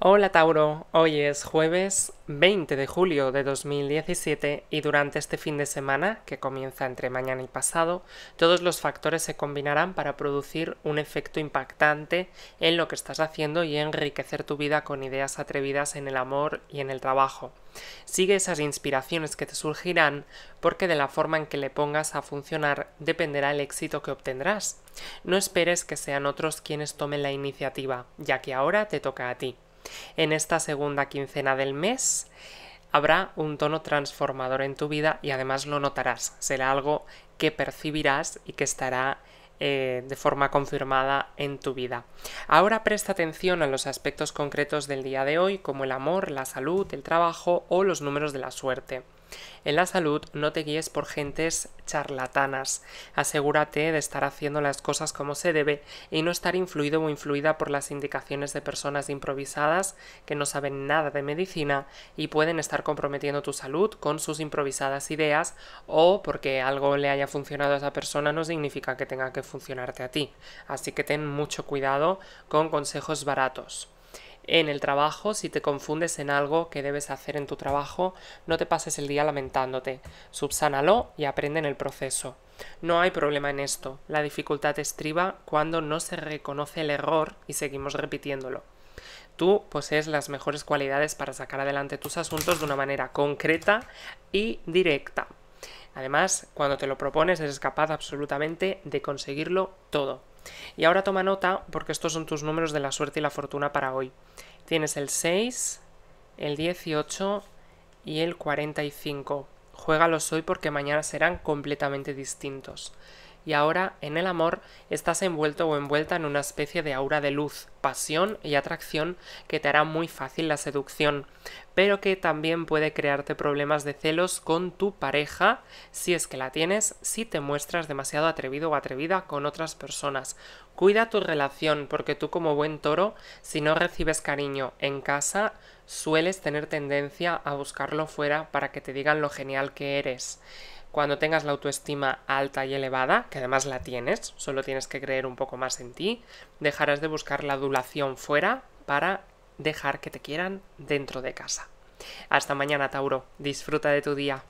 Hola Tauro, hoy es jueves 20 de julio de 2017 y durante este fin de semana, que comienza entre mañana y pasado, todos los factores se combinarán para producir un efecto impactante en lo que estás haciendo y enriquecer tu vida con ideas atrevidas en el amor y en el trabajo. Sigue esas inspiraciones que te surgirán porque de la forma en que le pongas a funcionar dependerá el éxito que obtendrás. No esperes que sean otros quienes tomen la iniciativa, ya que ahora te toca a ti. En esta segunda quincena del mes habrá un tono transformador en tu vida y además lo notarás. Será algo que percibirás y que estará eh, de forma confirmada en tu vida. Ahora presta atención a los aspectos concretos del día de hoy como el amor, la salud, el trabajo o los números de la suerte. En la salud no te guíes por gentes charlatanas. Asegúrate de estar haciendo las cosas como se debe y no estar influido o influida por las indicaciones de personas improvisadas que no saben nada de medicina y pueden estar comprometiendo tu salud con sus improvisadas ideas o porque algo le haya funcionado a esa persona no significa que tenga que funcionarte a ti. Así que ten mucho cuidado con consejos baratos en el trabajo, si te confundes en algo que debes hacer en tu trabajo, no te pases el día lamentándote, subsánalo y aprende en el proceso. No hay problema en esto, la dificultad estriba cuando no se reconoce el error y seguimos repitiéndolo. Tú posees las mejores cualidades para sacar adelante tus asuntos de una manera concreta y directa. Además, cuando te lo propones eres capaz absolutamente de conseguirlo todo. Y ahora toma nota porque estos son tus números de la suerte y la fortuna para hoy. Tienes el 6, el 18 y el 45. Juégalos hoy porque mañana serán completamente distintos y ahora, en el amor, estás envuelto o envuelta en una especie de aura de luz, pasión y atracción que te hará muy fácil la seducción, pero que también puede crearte problemas de celos con tu pareja, si es que la tienes, si te muestras demasiado atrevido o atrevida con otras personas. Cuida tu relación, porque tú como buen toro, si no recibes cariño en casa, sueles tener tendencia a buscarlo fuera para que te digan lo genial que eres cuando tengas la autoestima alta y elevada, que además la tienes, solo tienes que creer un poco más en ti, dejarás de buscar la adulación fuera para dejar que te quieran dentro de casa. Hasta mañana, Tauro. Disfruta de tu día.